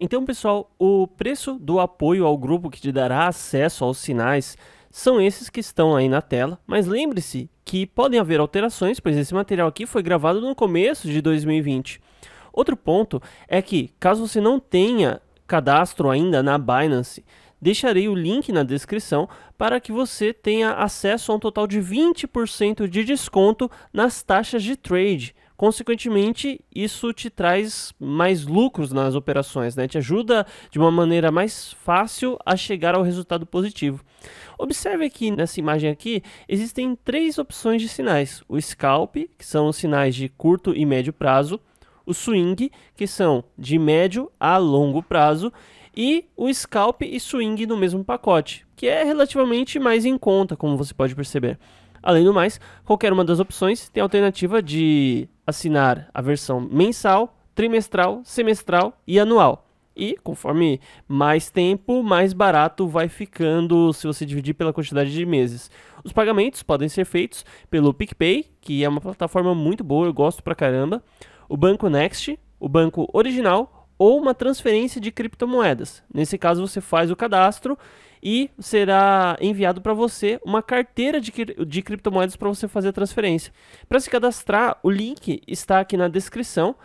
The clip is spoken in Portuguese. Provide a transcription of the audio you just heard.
Então, pessoal, o preço do apoio ao grupo que te dará acesso aos sinais são esses que estão aí na tela, mas lembre-se que podem haver alterações, pois esse material aqui foi gravado no começo de 2020. Outro ponto é que, caso você não tenha cadastro ainda na Binance, deixarei o link na descrição para que você tenha acesso a um total de 20% de desconto nas taxas de trade. Consequentemente, isso te traz mais lucros nas operações, né? Te ajuda de uma maneira mais fácil a chegar ao resultado positivo. Observe aqui nessa imagem aqui, existem três opções de sinais: o scalp, que são os sinais de curto e médio prazo, o swing, que são de médio a longo prazo, e o scalp e swing no mesmo pacote, que é relativamente mais em conta, como você pode perceber. Além do mais, qualquer uma das opções tem a alternativa de assinar a versão mensal, trimestral, semestral e anual. E conforme mais tempo, mais barato vai ficando se você dividir pela quantidade de meses. Os pagamentos podem ser feitos pelo PicPay, que é uma plataforma muito boa, eu gosto pra caramba, o Banco Next, o Banco Original ou uma transferência de criptomoedas. Nesse caso, você faz o cadastro e será enviado para você uma carteira de, de criptomoedas para você fazer a transferência. Para se cadastrar, o link está aqui na descrição